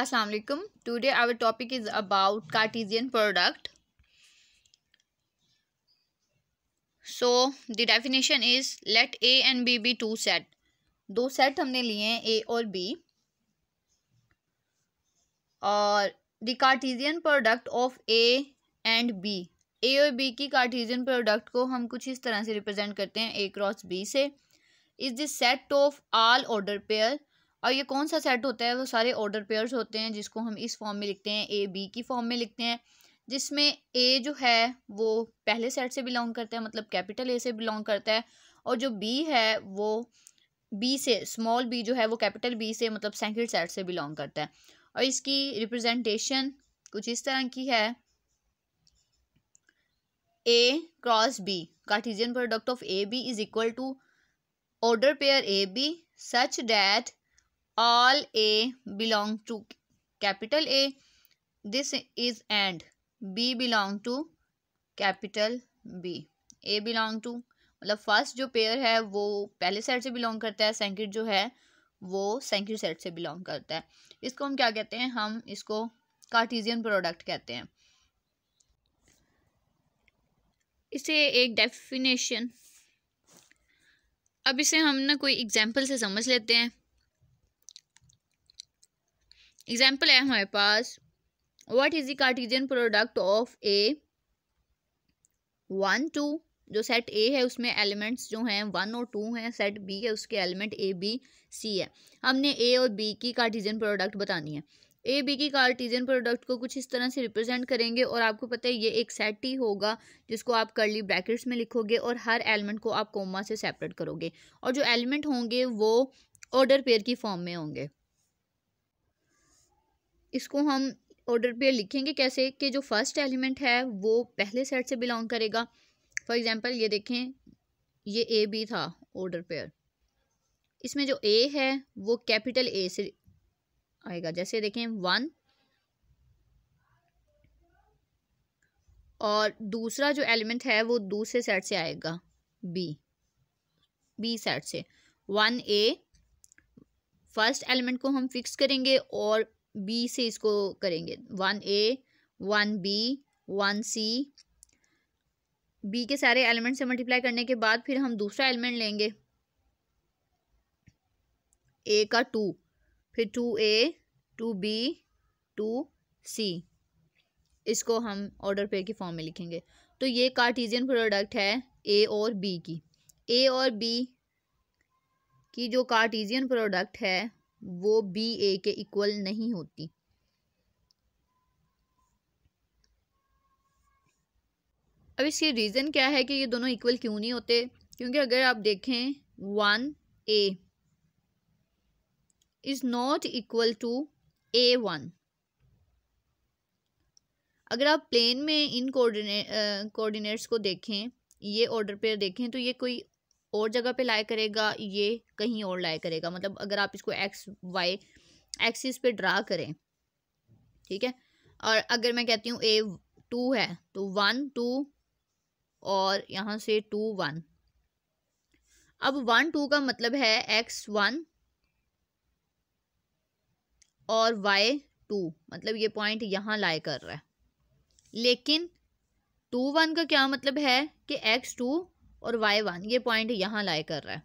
अस्सलाम वालेकुम today our topic is about Cartesian product so the definition is let A and B be two set दो set हमने लिए हैं A और बी और the Cartesian product of A and B A और B की कार्टेशियन प्रोडक्ट को हम कुछ इस तरह से रिप्रेजेंट करते हैं ए क्रॉस बी से is the set of all order pair और ये कौन सा सेट होता है वो सारे ऑर्डर पेयर्स होते हैं जिसको हम इस फॉर्म में लिखते हैं ए बी की फॉर्म में लिखते हैं जिसमें ए जो है वो पहले सेट से बिलोंग करता है मतलब कैपिटल ए से बिलोंग करता है और जो बी है वो बी से स्मॉल बी जो है वो कैपिटल बी से मतलब सेकेंड सेट से बिलोंग करता है और इसकी रिप्रेजेंटेशन कुछ इस तरह की है A cross B Cartesian product of A B is equal to order pair A B such that all a belong to capital a this is and b belong to capital b a belong to मतलब first जो pair है वो पहले set से belong करता है सेंकिट जो है वो सेंकिट सेट से बिलोंग करता है इसको हम क्या कहते हैं हम इसको कार्टिजियन प्रोडक्ट कहते हैं इसे एक डेफिनेशन अब इसे हम ना कोई एग्जाम्पल से समझ लेते हैं एग्जाम्पल है हमारे पास what is the Cartesian product of A one two जो सेट ए है उसमें एलिमेंट्स जो हैं वन और टू हैं सेट बी है उसके एलिमेंट ए बी सी है हमने ए और बी की कार्टिजन प्रोडक्ट बतानी है ए बी की कार्टिजन प्रोडक्ट को कुछ इस तरह से रिप्रेजेंट करेंगे और आपको पता है ये एक सेट ही होगा जिसको आप करली ब्रैकेट्स में लिखोगे और हर एलिमेंट को आप कोमा से सेपरेट करोगे और जो एलिमेंट होंगे वो ऑर्डर पेयर की फॉर्म में होंगे इसको हम ऑर्डर पे लिखेंगे कैसे कि जो फर्स्ट एलिमेंट है वो पहले सेट से बिलोंग करेगा फॉर एग्ज़ाम्पल ये देखें ये ए बी था ऑर्डर पेयर इसमें जो ए है वो कैपिटल ए से आएगा जैसे देखें वन और दूसरा जो एलिमेंट है वो दूसरे सेट से आएगा बी बी सेट से वन ए फर्स्ट एलिमेंट को हम फिक्स करेंगे और बी से इसको करेंगे one A one B one C B के सारे एलिमेंट से मल्टीप्लाई करने के बाद फिर हम दूसरा एलिमेंट लेंगे ए का टू फिर two A two B two C इसको हम ऑर्डर पेयर की फॉर्म में लिखेंगे तो ये कार्टीजियन प्रोडक्ट है ए और बी की ए और बी की जो कार्टीजियन प्रोडक्ट है वो बी ए के इक्वल नहीं होती अब इसके रीज़न क्या है कि ये दोनों इक्वल क्यों नहीं होते क्योंकि अगर आप देखें one A is not equal to A one अगर आप प्लेन में इन कोऑर्डिनेट कोऑर्डिनेट्स को देखें ये ऑर्डर पे देखें तो ये कोई और जगह पे लाए करेगा ये कहीं और लाए करेगा मतलब अगर आप इसको एक्स वाई एक्सिस पे ड्रा करें ठीक है और अगर मैं कहती हूँ ए टू है तो वन टू और यहाँ से टू वन अब वन टू का मतलब है एक्स वन और वाई टू मतलब ये पॉइंट यहाँ लाए कर रहा है लेकिन टू वन का क्या मतलब है कि एक्स टू और वाई वन ये पॉइंट यहाँ लाई कर रहा है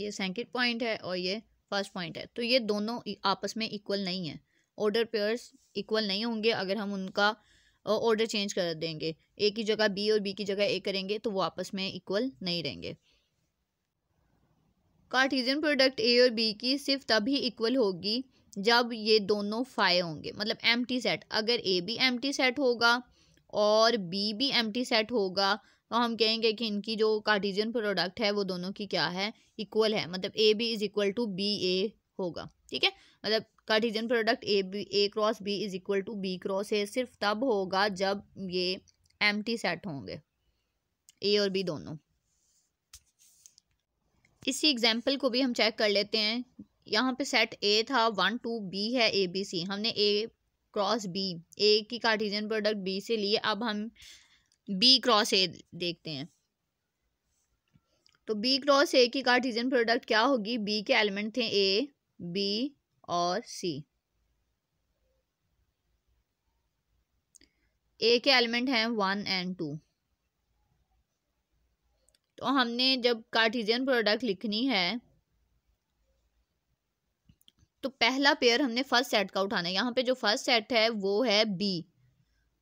ये सेकेंड पॉइंट है और ये फर्स्ट पॉइंट है तो ये दोनों आपस में इक्वल नहीं है ऑर्डर पेयर्स इक्वल नहीं होंगे अगर हम उनका ऑर्डर चेंज कर देंगे ए की जगह बी और बी की जगह ए करेंगे तो वो आपस में इक्वल नहीं रहेंगे कार्टिजन प्रोडक्ट ए और बी की सिर्फ तभी इक्वल होगी जब ये दोनों फाइव होंगे मतलब एम सेट अगर ए भी एम सेट होगा और बी भी एम सेट होगा तो हम कहेंगे कि इनकी जो कार्टिजियन प्रोडक्ट है वो दोनों की क्या है इक्वल है मतलब A B is equal to B A होगा ठीक है मतलब Cartesian product A B A cross B is equal to B cross A सिर्फ तब होगा जब ये एम सेट होंगे ए और बी दोनों इसी एग्जाम्पल को भी हम चेक कर लेते हैं यहाँ पे सेट ए था वन टू बी है ए बी सी हमने ए क्रॉस बी ए की कार्टिजन प्रोडक्ट बी से लिए अब हम बी क्रॉस ए देखते हैं तो बी क्रॉस ए की कार्टिजन प्रोडक्ट क्या होगी बी के एलिमेंट थे ए बी और सी ए के एलिमेंट हैं वन एंड टू तो हमने जब कार्टिजन प्रोडक्ट लिखनी है तो पहला पेयर हमने फर्स्ट सेट का उठाना है यहाँ पे जो फर्स्ट सेट है वो है बी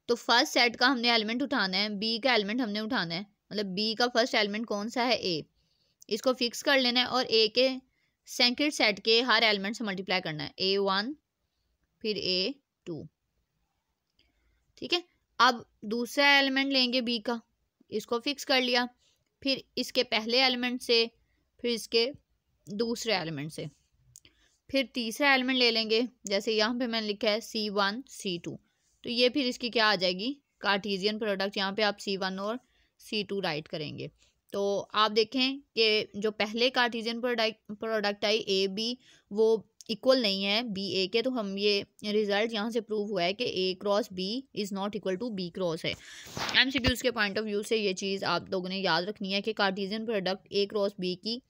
तो फर्स्ट सेट का हमने एलिमेंट उठाना है बी का एलिमेंट हमने उठाना है मतलब बी का फर्स्ट एलिमेंट कौन सा है ए इसको फिक्स कर लेना है और ए के सेकेंड सेट के हर एलिमेंट से मल्टीप्लाई करना है ए वन फिर ए टू ठीक है अब दूसरा एलिमेंट लेंगे बी का इसको फिक्स कर लिया फिर इसके पहले एलिमेंट से फिर इसके दूसरे एलिमेंट से फिर तीसरा एलिमेंट ले लेंगे जैसे यहाँ पे मैंने लिखा है सी वन सी टू तो ये फिर इसकी क्या आ जाएगी कार्टीजियन प्रोडक्ट यहाँ पे आप सी वन और सी टू राइट करेंगे तो आप देखें कि जो पहले कार्टीजियन प्रोडक्ट प्रोडक्ट आई ए बी वो इक्वल नहीं है बी ए के तो हम ये रिज़ल्ट यहाँ से प्रूव हुआ है कि A cross B is not equal to B cross है एम सी क्यूज़ के पॉइंट ऑफ व्यू से ये चीज़ आप लोगों ने याद रखनी है कि Cartesian product A cross B की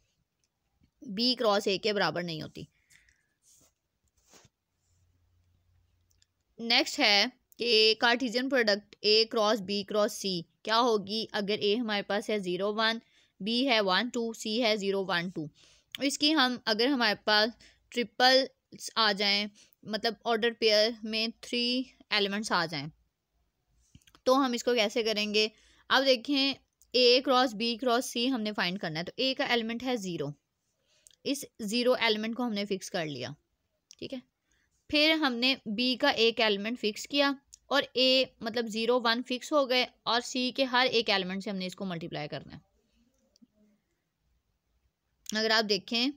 बी क्रॉस ए के बराबर नहीं होती नेक्स्ट है कि Cartesian product A cross B cross C क्या होगी अगर ए हमारे पास है ज़ीरो वन बी है वन टू सी है ज़ीरो वन टू इसकी हम अगर हमारे पास ट्रिपल आ जाएं मतलब ऑर्डर पेयर में थ्री एलिमेंट्स आ जाएं तो हम इसको कैसे करेंगे अब देखें A cross B cross C हमने फाइंड करना है तो ए का एलिमेंट है ज़ीरो इस ज़ीरो एलिमेंट को हमने फिक्स कर लिया ठीक है फिर हमने बी का एक एलिमेंट फिक्स किया और ए मतलब ज़ीरो वन फिक्स हो गए और सी के हर एक एलिमेंट से हमने इसको मल्टीप्लाई करना है अगर आप देखें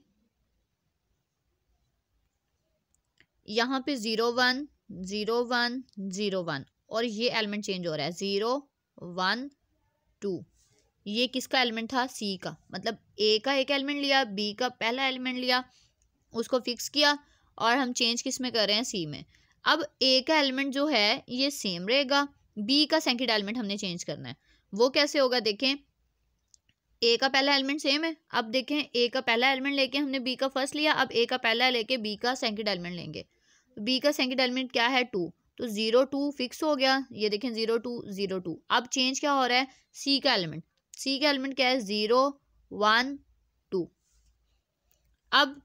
यहाँ पे zero one zero one zero one और ये एलिमेंट चेंज हो रहा है ज़ीरो वन टू ये किसका एलिमेंट था सी का मतलब ए का एक एलिमेंट लिया बी का पहला एलिमेंट लिया उसको फिक्स किया और हम चेंज किस में कर रहे हैं सी में अब ए का एलिमेंट जो है ये सेम रहेगा बी का सेकेंड एलिमेंट हमने चेंज करना है वो कैसे होगा देखें ए का पहला एलिमेंट सेम है अब देखें ए का पहला एलिमेंट लेके हमने बी का फर्स्ट लिया अब ए का पहला लेके बी का सेकेंड एलिमेंट लेंगे बी का सेकेंड एलिमेंट क्या है टू तो ज़ीरो टू फिक्स हो गया ये देखें ज़ीरो टू ज़ीरो टू अब चेंज क्या हो रहा है सी का एलिमेंट सी का एलिमेंट क्या है ज़ीरो वन टू अब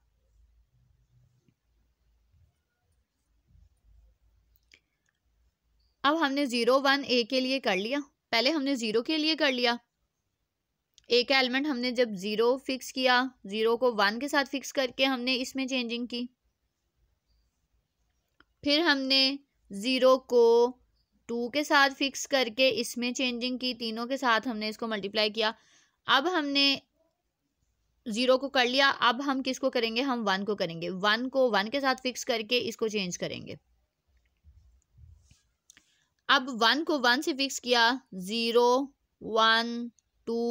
अब हमने जीरो वन ए के लिए कर लिया पहले हमने जीरो के लिए कर लिया ए का एलिमेंट हमने जब जीरो फिक्स किया जीरो को वन के साथ फिक्स करके हमने इसमें चेंजिंग की फिर हमने जीरो को टू के साथ फिक्स करके इसमें चेंजिंग की तीनों के साथ हमने इसको मल्टीप्लाई किया अब हमने जीरो को कर लिया अब हम किसको करेंगे हम वन को करेंगे वन को वन के साथ फिक्स करके इसको चेंज करेंगे अब वन को वन से फिक्स किया ज़ीरो वन टू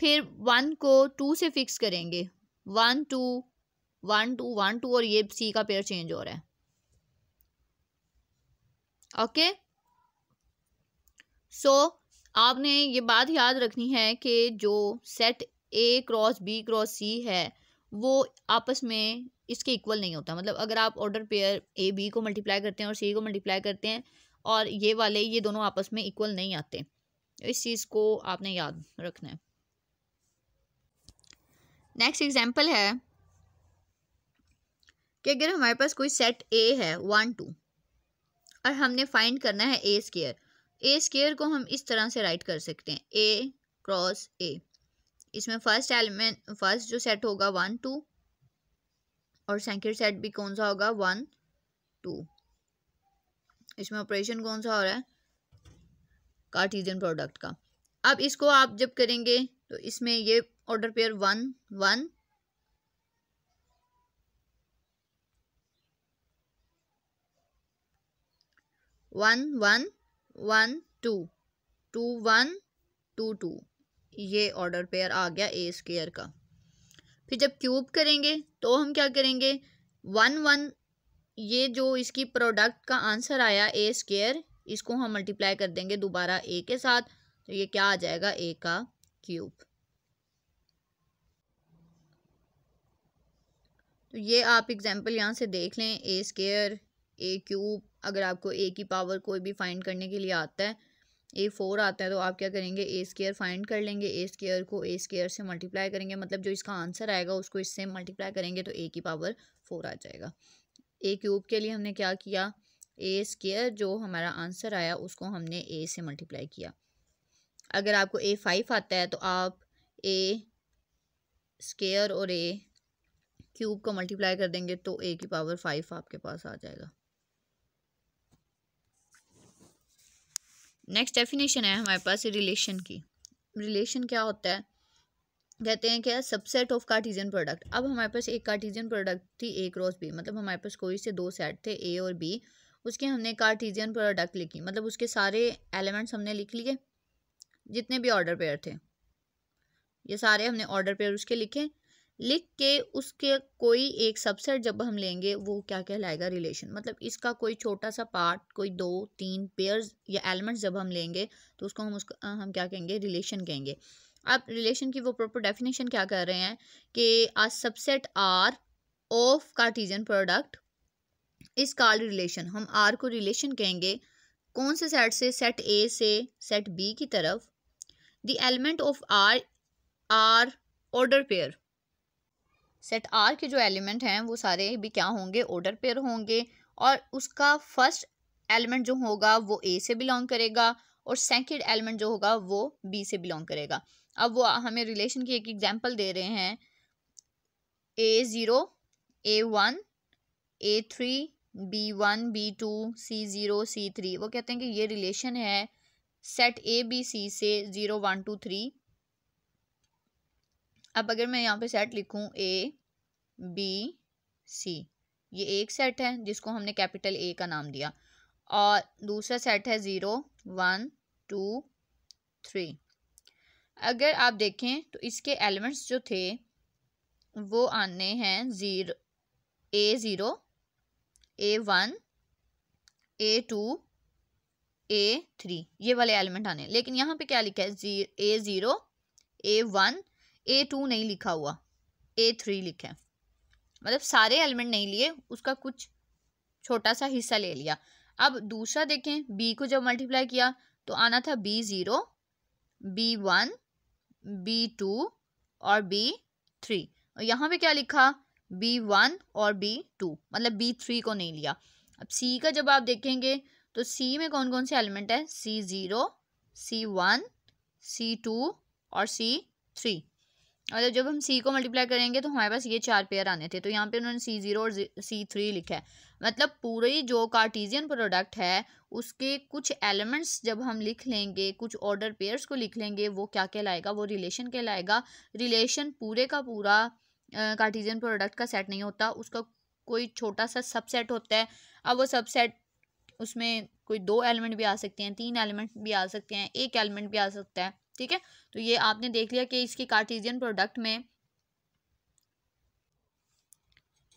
फिर वन को टू से फिक्स करेंगे one two one two one two और ये सी का पेयर चेंज हो रहा है ओके सो so, आपने ये बात याद रखनी है कि जो set A cross B cross C है वो आपस में इसके इक्वल नहीं होता मतलब अगर आप ऑर्डर पेयर ए बी को मल्टीप्लाई करते हैं और सी को मल्टीप्लाई करते हैं और ये वाले ये दोनों आपस में इक्वल नहीं आते इस चीज़ को आपने याद रखना है नेक्स्ट एग्जाम्पल है कि अगर हमारे पास कोई सेट ए है वन टू और हमने फाइंड करना है ए स्केयर ए स्केयर को हम इस तरह से राइट कर सकते हैं ए क्रॉस ए इसमें फर्स्ट एलिमेंट फर्स्ट जो सेट होगा वन टू और सेकेंड सेट भी कौन सा होगा वन टू इसमें ऑपरेशन कौन सा हो रहा है कार्टिजन प्रोडक्ट का अब इसको आप जब करेंगे तो इसमें ये order pair one one one one one two two one two two ये ऑर्डर पेयर आ गया ए स्केयर का फिर जब क्यूब करेंगे तो हम क्या करेंगे वन वन ये जो इसकी प्रोडक्ट का आंसर आया ए स्केयर इसको हम मल्टीप्लाई कर देंगे दोबारा ए के साथ तो ये क्या आ जाएगा ए का क्यूब तो ये आप एग्जांपल यहाँ से देख लें ए स्केयर ए क्यूब अगर आपको ए की पावर कोई भी फाइंड करने के लिए आता है ए फोर आता है तो आप क्या करेंगे ए स्केयर फाइंड कर लेंगे ए स्केयर को ए स्केयर से मल्टीप्लाई करेंगे मतलब जो इसका आंसर आएगा उसको इससे मल्टीप्लाई करेंगे तो ए की पावर फोर आ जाएगा ए क्यूब के लिए हमने क्या किया ए स्केयर जो हमारा आंसर आया उसको हमने ए से मल्टीप्लाई किया अगर आपको ए फाइव आता है तो आप ए स्केयर और ए क्यूब को मल्टीप्लाई कर देंगे तो ए की पावर फाइव आपके पास आ जाएगा नेक्स्ट डेफिनेशन है हमारे पास रिलेशन की रिलेशन क्या होता है कहते हैं क्या सबसेट ऑफ कार्टिजन प्रोडक्ट अब हमारे पास एक कार्टिजन प्रोडक्ट थी ए क्रॉस बी मतलब हमारे पास कोई से दो सेट थे ए और बी उसके हमने कार्टिजन प्रोडक्ट लिखी मतलब उसके सारे एलिमेंट्स हमने लिख लिए जितने भी ऑर्डर पेयर थे ये सारे हमने ऑर्डर पेयर उसके लिखे लिख के उसके कोई एक सबसेट जब हम लेंगे वो क्या कहलाएगा रिलेशन मतलब इसका कोई छोटा सा पार्ट कोई दो तीन पेयर्स या एलिमेंट्स जब हम लेंगे तो उसको हम उसको हम क्या कहेंगे रिलेशन कहेंगे अब रिलेशन की वो प्रॉपर डेफिनेशन क्या कर रहे हैं कि आ subset R of Cartesian product is call relation हम आर को रिलेशन कहेंगे कौन से सेट से सेट ए से सेट बी की तरफ the element of R R order pair set R के जो एलिमेंट हैं वो सारे भी क्या होंगे ऑर्डर पेयर होंगे और उसका फर्स्ट एलिमेंट जो होगा वो ए से बिलोंग करेगा और सेकेंड एलिमेंट जो होगा वो बी से बिलोंग करेगा अब वो हमें रिलेशन की एक एग्जाम्पल दे रहे हैं A zero A one A three B one B two C zero C three वो कहते हैं कि ये रिलेशन है सेट ए बी सी से ज़ीरो वन टू थ्री अब अगर मैं यहाँ पे सेट लिखूँ ए बी सी ये एक सेट है जिसको हमने कैपिटल ए का नाम दिया और दूसरा सेट है ज़ीरो वन टू थ्री अगर आप देखें तो इसके एलिमेंट्स जो थे वो आने हैं zero A zero A one A two A three ये वाले एलिमेंट आने लेकिन यहाँ पे क्या लिखा है जी A zero A one A two नहीं लिखा हुआ ए थ्री लिखे मतलब सारे एलिमेंट नहीं लिए उसका कुछ छोटा सा हिस्सा ले लिया अब दूसरा देखें बी को जब मल्टीप्लाई किया तो आना था B zero B one B two और बी थ्री और यहाँ पे क्या लिखा बी वन और बी टू मतलब बी थ्री को नहीं लिया अब सी का जब आप देखेंगे तो सी में कौन कौन से एलिमेंट है C zero C one C two और सी थ्री मतलब जब हम सी को मल्टीप्लाई करेंगे तो हमारे पास ये चार पेयर आने थे तो यहाँ पे उन्होंने सी ज़ीरो और सी थ्री लिखा है मतलब पूरी जो कार्टीजियन प्रोडक्ट है उसके कुछ एलिमेंट्स जब हम लिख लेंगे कुछ ऑर्डर पेयर्स को लिख लेंगे वो क्या कहलाएगा वो रिलेशन कहलाएगा रिलेशन पूरे का पूरा कार्टीजियन प्रोडक्ट का सेट नहीं होता उसका कोई छोटा सा सबसेट होता है अब वो सबसेट उसमें कोई दो एलिमेंट भी आ सकते हैं तीन एलिमेंट भी आ सकते हैं एक एलिमेंट भी आ सकता है ठीक है तो ये आपने देख लिया कि इसके कार्टिजियन प्रोडक्ट में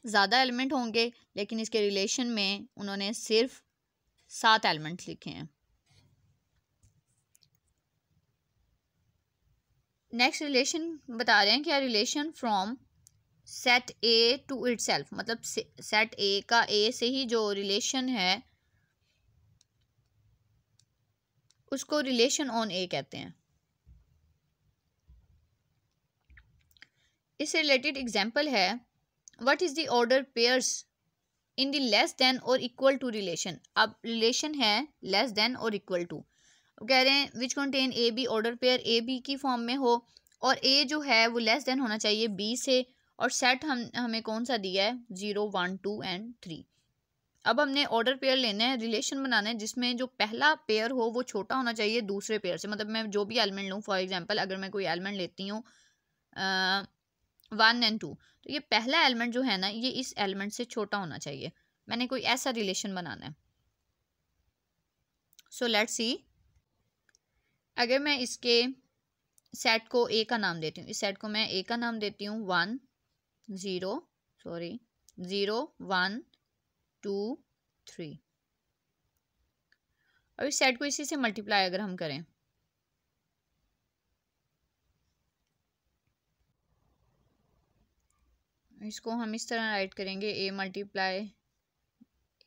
ज़्यादा एलिमेंट होंगे लेकिन इसके रिलेशन में उन्होंने सिर्फ सात एलिमेंट लिखे हैं नेक्स्ट रिलेशन बता रहे हैं क्या relation from set A to itself मतलब सेट ए का ए से ही जो रिलेशन है उसको रिलेशन ऑन ए कहते हैं इससे रिलेटेड एग्जाम्पल है what is the order pairs in the less than और इक्वल टू रिलेशन अब रिलेशन है लेस दैन और इक्वल टू कह रहे हैं which contain A B order pair A B की फॉर्म में हो और ए जो है वो लेस देन होना चाहिए बी से और सेट हम हमें कौन सा दिया है zero one two and three अब हमने ऑर्डर पेयर लेना है रिलेशन बनाना है जिसमें जो पहला पेयर हो वो छोटा होना चाहिए दूसरे पेयर से मतलब मैं जो भी एलिमेंट लूँ फॉर एग्जांपल अगर मैं कोई एलिमेंट लेती हूँ वन एंड टू तो ये पहला एलिमेंट जो है ना ये इस एलिमेंट से छोटा होना चाहिए मैंने कोई ऐसा रिलेशन बनाना है सो लेट्स सी अगर मैं इसके सेट को ए का नाम देती हूँ इस सेट को मैं ए का नाम देती हूँ one zero sorry zero one two three और इस सेट को इसी से मल्टीप्लाई अगर हम करें इसको हम इस तरह राइट करेंगे A multiply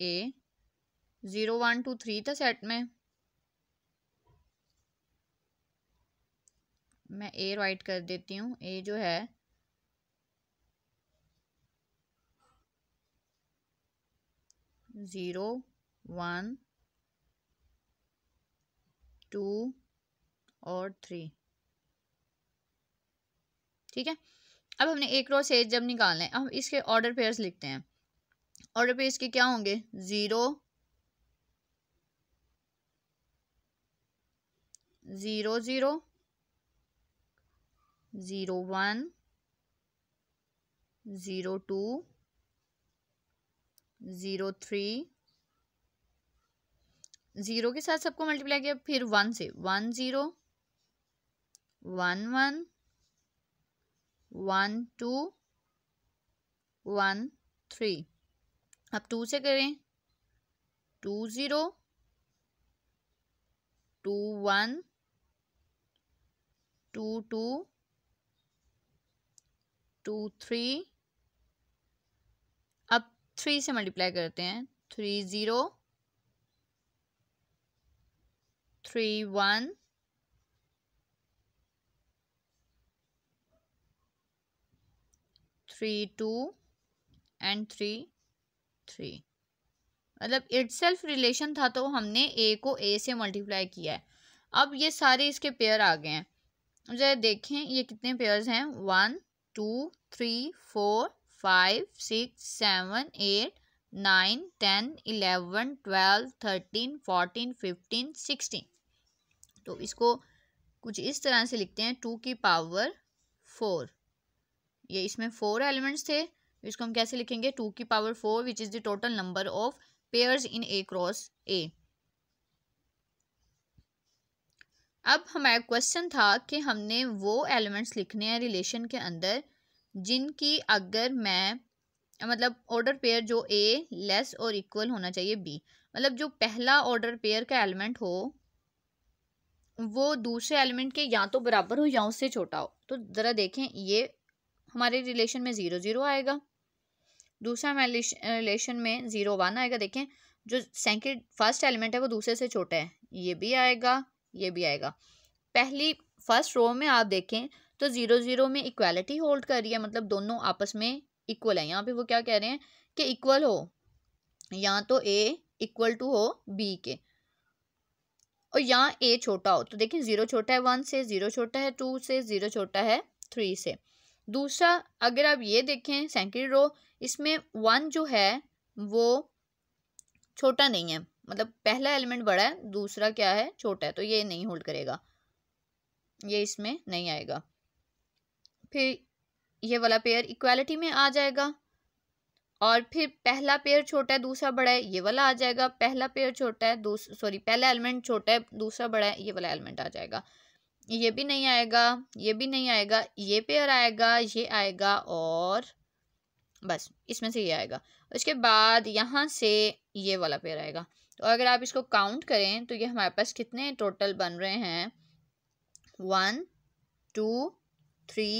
A zero one two three था सेट में मैं ए राइट कर देती हूँ ए जो है ज़ीरो वन टू और थ्री ठीक है अब हमने एक रो से जब निकालना है हम इसके ऑर्डर पेयर्स लिखते हैं ऑर्डर पेयर्स के क्या होंगे zero zero zero zero one zero two zero three zero के साथ सबको मल्टीप्लाई किया फिर वन से one zero one one one two one three अब टू से करें two zero two one two two two three अब थ्री से मल्टीप्लाई करते हैं three zero three one three two and three three मतलब सेल्फ रिलेशन था तो हमने ए को ए से मल्टीप्लाई किया है अब ये सारे इसके पेयर आ गए हैं जरा देखें ये कितने पेयर्स हैं one two three four five six seven eight nine ten eleven twelve thirteen fourteen fifteen sixteen तो इसको कुछ इस तरह से लिखते हैं टू की पावर फोर ये इसमें फोर एलिमेंट्स थे इसको हम कैसे लिखेंगे टू की power four which is the total number of pair in A cross A अब हमारा क्वेश्चन था कि हमने वो एलिमेंट्स लिखने हैं रिलेशन के अंदर जिनकी अगर मैं मतलब ऑर्डर पेयर जो ए लेस और इक्वल होना चाहिए बी मतलब जो पहला ऑर्डर पेयर का एलिमेंट हो वो दूसरे एलिमेंट के या तो बराबर हो या उससे छोटा हो तो ज़रा देखें ये हमारे रिलेशन में ज़ीरो ज़ीरो आएगा दूसरा रिलेशन में ज़ीरो वन आएगा देखें जो सेकेंड फर्स्ट एलिमेंट है वो दूसरे से छोटा है ये भी आएगा ये भी आएगा पहली फर्स्ट रो में आप देखें तो ज़ीरो ज़ीरो में इक्वालिटी होल्ड कर रही है मतलब दोनों आपस में इक्वल है यहाँ पे वो क्या कह रहे हैं कि इक्वल हो या तो ए इक्वल टू हो बी के और यहाँ ए छोटा हो तो देखिए ज़ीरो छोटा है वन से ज़ीरो छोटा है टू से ज़ीरो छोटा है थ्री से दूसरा अगर आप ये देखें सेंकड़ी रो इसमें वन जो है वो छोटा नहीं है मतलब पहला एलिमेंट बड़ा है दूसरा क्या है छोटा है तो ये नहीं होल्ड करेगा ये इसमें नहीं आएगा फिर ये वाला पेयर इक्वालिटी में आ जाएगा और फिर पहला पेयर छोटा है दूसरा बड़ा है ये वाला आ जाएगा पहला पेयर छोटा है सॉरी पहला एलिमेंट छोटा है दूसरा बड़ा है ये वाला एलिमेंट आ जाएगा ये भी नहीं आएगा ये भी नहीं आएगा ये पेयर आएगा ये आएगा और बस इसमें से ये आएगा उसके बाद यहाँ से ये वाला पेयर आएगा तो अगर आप इसको काउंट करें तो ये हमारे पास कितने टोटल बन रहे हैं one two three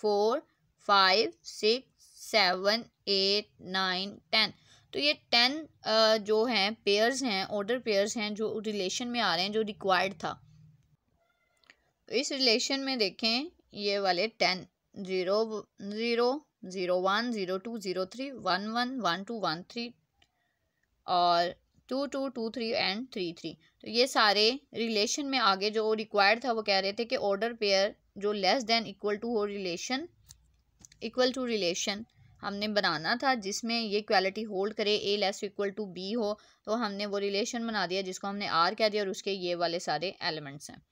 four five six seven eight nine ten तो ये टेन जो हैं पेयर्स हैं ऑर्डर पेयर्स हैं जो रिलेशन में आ रहे हैं जो रिक्वायर्ड था इस रिलेशन में देखें ये वाले ten zero zero zero one zero two zero three one one one two one three और two two two three and three three तो ये सारे रिलेशन में आगे जो रिक्वायर्ड था वो कह रहे थे कि ऑर्डर पेयर जो लेस देन इक्वल टू हो रिलेशन इक्वल टू रिलेशन हमने बनाना था जिसमें ये क्वालिटी होल्ड करे a less equal to b हो तो हमने वो रिलेशन बना दिया जिसको हमने आर कह दिया और उसके ये वाले सारे एलिमेंट्स हैं